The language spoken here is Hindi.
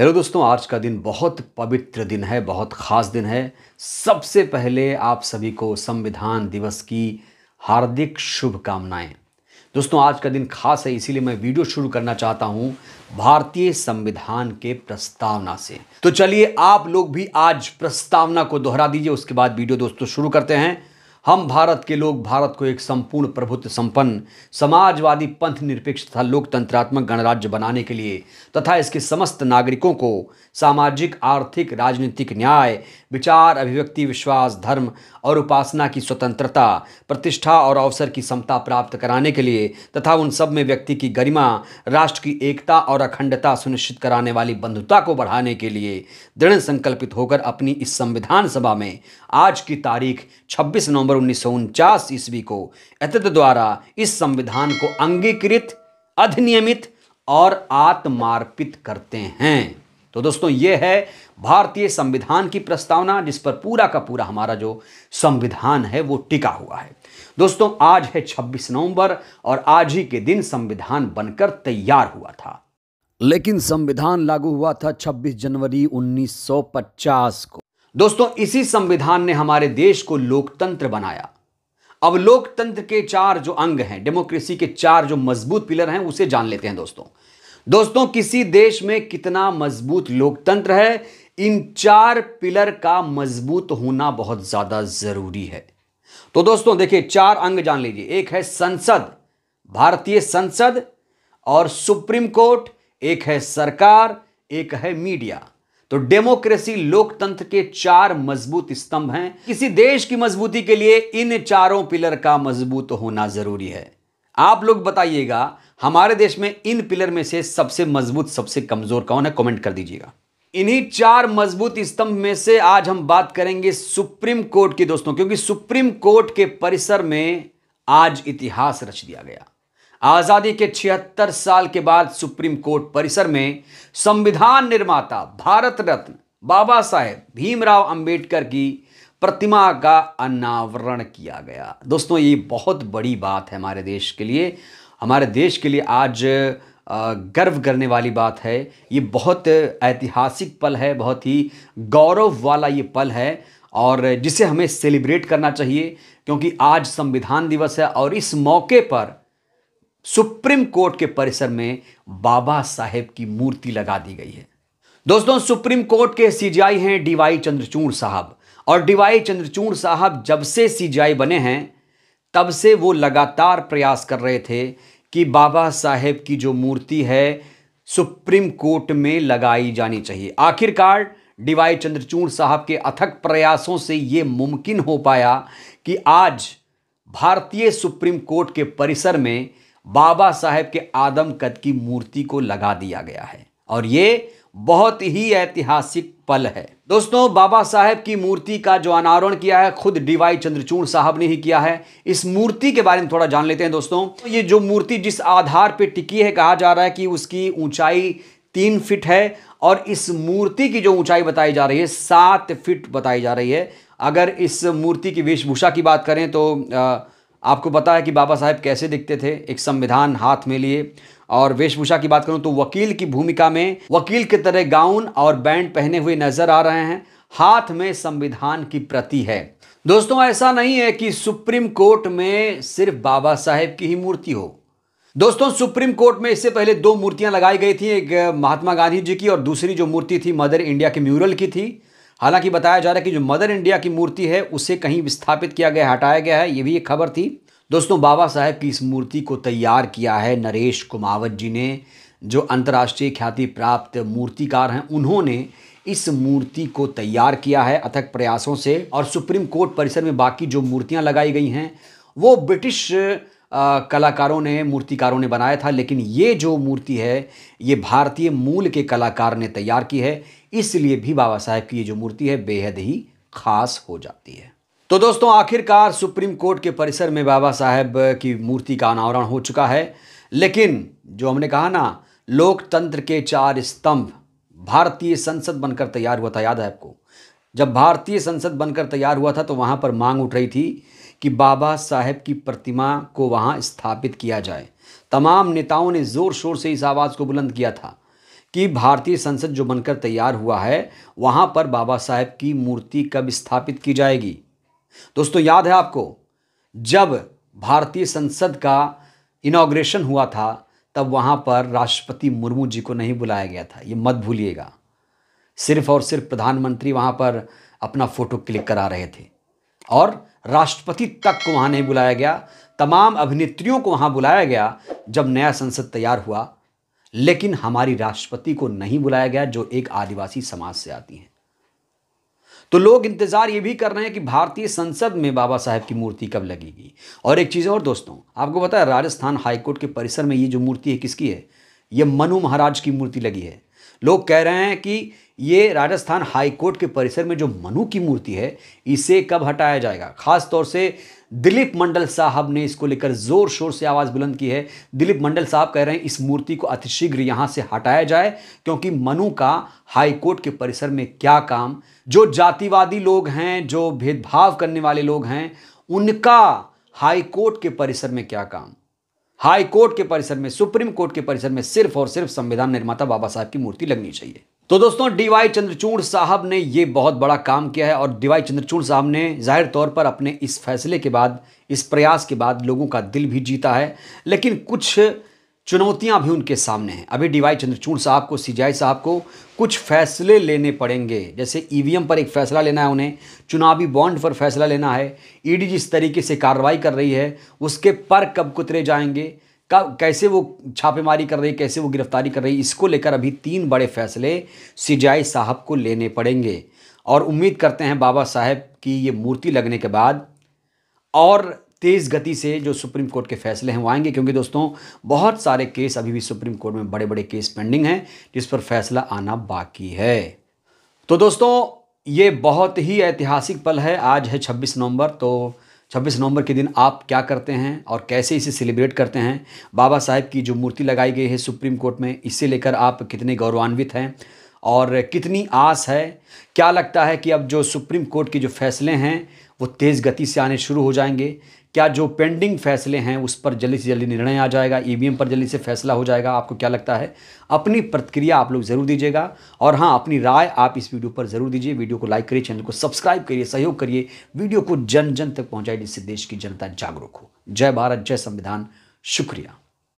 हेलो दोस्तों आज का दिन बहुत पवित्र दिन है बहुत ख़ास दिन है सबसे पहले आप सभी को संविधान दिवस की हार्दिक शुभकामनाएं दोस्तों आज का दिन खास है इसीलिए मैं वीडियो शुरू करना चाहता हूं भारतीय संविधान के प्रस्तावना से तो चलिए आप लोग भी आज प्रस्तावना को दोहरा दीजिए उसके बाद वीडियो दोस्तों शुरू करते हैं हम भारत के लोग भारत को एक संपूर्ण प्रभुत्व संपन्न समाजवादी पंथ निरपेक्ष तथा लोकतंत्रात्मक गणराज्य बनाने के लिए तथा इसके समस्त नागरिकों को सामाजिक आर्थिक राजनीतिक न्याय विचार अभिव्यक्ति विश्वास धर्म और उपासना की स्वतंत्रता प्रतिष्ठा और अवसर की समता प्राप्त कराने के लिए तथा उन सब में व्यक्ति की गरिमा राष्ट्र की एकता और अखंडता सुनिश्चित कराने वाली बंधुता को बढ़ाने के लिए दृढ़ संकल्पित होकर अपनी इस संविधान सभा में आज की तारीख छब्बीस नवंबर नवंबर उन्नीस ईस्वी को एतद द्वारा इस संविधान को अंगीकृत अधिनियमित और आत्मार्पित करते हैं तो दोस्तों ये है भारतीय संविधान की प्रस्तावना जिस पर पूरा का पूरा हमारा जो संविधान है वो टिका हुआ है दोस्तों आज है 26 नवंबर और आज ही के दिन संविधान बनकर तैयार हुआ था लेकिन संविधान लागू हुआ था 26 जनवरी 1950 को दोस्तों इसी संविधान ने हमारे देश को लोकतंत्र बनाया अब लोकतंत्र के चार जो अंग हैं डेमोक्रेसी के चार जो मजबूत पिलर हैं उसे जान लेते हैं दोस्तों दोस्तों किसी देश में कितना मजबूत लोकतंत्र है इन चार पिलर का मजबूत होना बहुत ज्यादा जरूरी है तो दोस्तों देखिए चार अंग जान लीजिए एक है संसद भारतीय संसद और सुप्रीम कोर्ट एक है सरकार एक है मीडिया तो डेमोक्रेसी लोकतंत्र के चार मजबूत स्तंभ हैं किसी देश की मजबूती के लिए इन चारों पिलर का मजबूत होना जरूरी है आप लोग बताइएगा हमारे देश में इन पिलर में से सबसे मजबूत सबसे कमजोर कौन है कमेंट कर दीजिएगा इन्हीं चार मजबूत स्तंभ में से आज हम बात करेंगे सुप्रीम कोर्ट की दोस्तों क्योंकि सुप्रीम कोर्ट के परिसर में आज इतिहास रच दिया गया आज़ादी के छिहत्तर साल के बाद सुप्रीम कोर्ट परिसर में संविधान निर्माता भारत रत्न बाबा साहेब भीमराव अंबेडकर की प्रतिमा का अनावरण किया गया दोस्तों ये बहुत बड़ी बात है हमारे देश के लिए हमारे देश के लिए आज गर्व करने वाली बात है ये बहुत ऐतिहासिक पल है बहुत ही गौरव वाला ये पल है और जिसे हमें सेलिब्रेट करना चाहिए क्योंकि आज संविधान दिवस है और इस मौके पर सुप्रीम कोर्ट के परिसर में बाबा साहेब की मूर्ति लगा दी गई है दोस्तों सुप्रीम कोर्ट के सीजीआई हैं डीवाई चंद्रचूड़ साहब और डीवाई चंद्रचूड़ साहब जब से सीजीआई बने हैं तब से वो लगातार प्रयास कर रहे थे कि बाबा साहेब की जो मूर्ति है सुप्रीम कोर्ट में लगाई जानी चाहिए आखिरकार डीवाई चंद्रचूड़ साहब के अथक प्रयासों से ये मुमकिन हो पाया कि आज भारतीय सुप्रीम कोर्ट के परिसर में बाबा साहेब के आदम कद की मूर्ति को लगा दिया गया है और ये बहुत ही ऐतिहासिक पल है दोस्तों बाबा साहेब की मूर्ति का जो अनावरण किया है खुद डीवाई चंद्रचूड़ साहब ने ही किया है इस मूर्ति के बारे में थोड़ा जान लेते हैं दोस्तों तो ये जो मूर्ति जिस आधार पर टिकी है कहा जा रहा है कि उसकी ऊंचाई तीन फिट है और इस मूर्ति की जो ऊंचाई बताई जा रही है सात फिट बताई जा रही है अगर इस मूर्ति की वेशभूषा की बात करें तो आ, आपको पता है कि बाबा साहेब कैसे दिखते थे एक संविधान हाथ में लिए और वेशभूषा की बात करूं तो वकील की भूमिका में वकील की तरह गाउन और बैंड पहने हुए नजर आ रहे हैं हाथ में संविधान की प्रति है दोस्तों ऐसा नहीं है कि सुप्रीम कोर्ट में सिर्फ बाबा साहेब की ही मूर्ति हो दोस्तों सुप्रीम कोर्ट में इससे पहले दो मूर्तियां लगाई गई थी एक महात्मा गांधी जी की और दूसरी जो मूर्ति थी मदर इंडिया के म्यूरल की थी हालांकि बताया जा रहा है कि जो मदर इंडिया की मूर्ति है उसे कहीं विस्थापित किया गया हटाया गया है ये भी एक खबर थी दोस्तों बाबा साहेब की इस मूर्ति को तैयार किया है नरेश कुमावत जी ने जो अंतर्राष्ट्रीय ख्याति प्राप्त मूर्तिकार हैं उन्होंने इस मूर्ति को तैयार किया है अथक प्रयासों से और सुप्रीम कोर्ट परिसर में बाकी जो मूर्तियां लगाई गई हैं वो ब्रिटिश कलाकारों ने मूर्तिकारों ने बनाया था लेकिन ये जो मूर्ति है ये भारतीय मूल के कलाकार ने तैयार की है इसलिए भी बाबा साहेब की ये जो मूर्ति है बेहद ही खास हो जाती है तो दोस्तों आखिरकार सुप्रीम कोर्ट के परिसर में बाबा साहेब की मूर्ति का अनावरण हो चुका है लेकिन जो हमने कहा ना लोकतंत्र के चार स्तंभ भारतीय संसद बनकर तैयार हुआ था याद है आपको जब भारतीय संसद बनकर तैयार हुआ था तो वहाँ पर मांग उठ रही थी कि बाबा साहेब की प्रतिमा को वहाँ स्थापित किया जाए तमाम नेताओं ने ज़ोर शोर से इस आवाज़ को बुलंद किया था कि भारतीय संसद जो बनकर तैयार हुआ है वहाँ पर बाबा साहेब की मूर्ति कब स्थापित की जाएगी दोस्तों याद है आपको जब भारतीय संसद का इनाग्रेशन हुआ था तब वहाँ पर राष्ट्रपति मुर्मू जी को नहीं बुलाया गया था ये मत भूलिएगा सिर्फ और सिर्फ प्रधानमंत्री वहाँ पर अपना फ़ोटो क्लिक करा रहे थे और राष्ट्रपति तक को वहाँ नहीं बुलाया गया तमाम अभिनेत्रियों को वहाँ बुलाया गया जब नया संसद तैयार हुआ लेकिन हमारी राष्ट्रपति को नहीं बुलाया गया जो एक आदिवासी समाज से आती हैं तो लोग इंतजार ये भी कर रहे हैं कि भारतीय संसद में बाबा साहेब की मूर्ति कब लगेगी और एक चीज़ और दोस्तों आपको पता है राजस्थान हाईकोर्ट के परिसर में ये जो मूर्ति है किसकी है ये मनु महाराज की मूर्ति लगी है लोग कह रहे हैं कि ये राजस्थान हाईकोर्ट के परिसर में जो मनु की मूर्ति है इसे कब हटाया जाएगा खासतौर से दिलीप मंडल साहब ने इसको लेकर जोर शोर से आवाज़ बुलंद की है दिलीप मंडल साहब कह रहे हैं इस मूर्ति को अतिशीघ्र यहाँ से हटाया जाए क्योंकि मनु का हाईकोर्ट के परिसर में क्या काम जो जातिवादी लोग हैं जो भेदभाव करने वाले लोग हैं उनका हाईकोर्ट के परिसर में क्या काम हाई कोर्ट के परिसर में सुप्रीम कोर्ट के परिसर में सिर्फ और सिर्फ संविधान निर्माता बाबा साहब की मूर्ति लगनी चाहिए तो दोस्तों डीवाई चंद्रचूड़ साहब ने ये बहुत बड़ा काम किया है और डीवाई चंद्रचूड़ साहब ने जाहिर तौर पर अपने इस फैसले के बाद इस प्रयास के बाद लोगों का दिल भी जीता है लेकिन कुछ चुनौतियां भी उनके सामने हैं अभी डीवाई चंद्रचूड़ साहब को सीजाई साहब को कुछ फैसले लेने पड़ेंगे जैसे ईवीएम पर एक फैसला लेना है उन्हें चुनावी बॉन्ड पर फैसला लेना है ईडी जिस तरीके से कार्रवाई कर रही है उसके पर कब कुतरे जाएंगे कब कैसे वो छापेमारी कर रही कैसे वो गिरफ्तारी कर रही इसको लेकर अभी तीन बड़े फैसले सीजाई साहब को लेने पड़ेंगे और उम्मीद करते हैं बाबा साहेब की ये मूर्ति लगने के बाद और तेज़ गति से जो सुप्रीम कोर्ट के फैसले हैं वो आएंगे क्योंकि दोस्तों बहुत सारे केस अभी भी सुप्रीम कोर्ट में बड़े बड़े केस पेंडिंग हैं जिस पर फैसला आना बाकी है तो दोस्तों ये बहुत ही ऐतिहासिक पल है आज है 26 नवंबर तो 26 नवंबर के दिन आप क्या करते हैं और कैसे इसे सेलिब्रेट करते हैं बाबा साहेब की जो मूर्ति लगाई गई है सुप्रीम कोर्ट में इससे लेकर आप कितने गौरवान्वित हैं और कितनी आस है क्या लगता है कि अब जो सुप्रीम कोर्ट के जो फैसले हैं वो तेज़ गति से आने शुरू हो जाएंगे क्या जो पेंडिंग फैसले हैं उस पर जल्दी से जल्दी निर्णय आ जाएगा ईवीएम e पर जल्दी से फैसला हो जाएगा आपको क्या लगता है अपनी प्रतिक्रिया आप लोग ज़रूर दीजिएगा और हाँ अपनी राय आप इस वीडियो पर ज़रूर दीजिए वीडियो को लाइक करिए चैनल को सब्सक्राइब करिए सहयोग करिए वीडियो को जन जन तक पहुँचाए जिससे देश की जनता जागरूक हो जय भारत जय संविधान शुक्रिया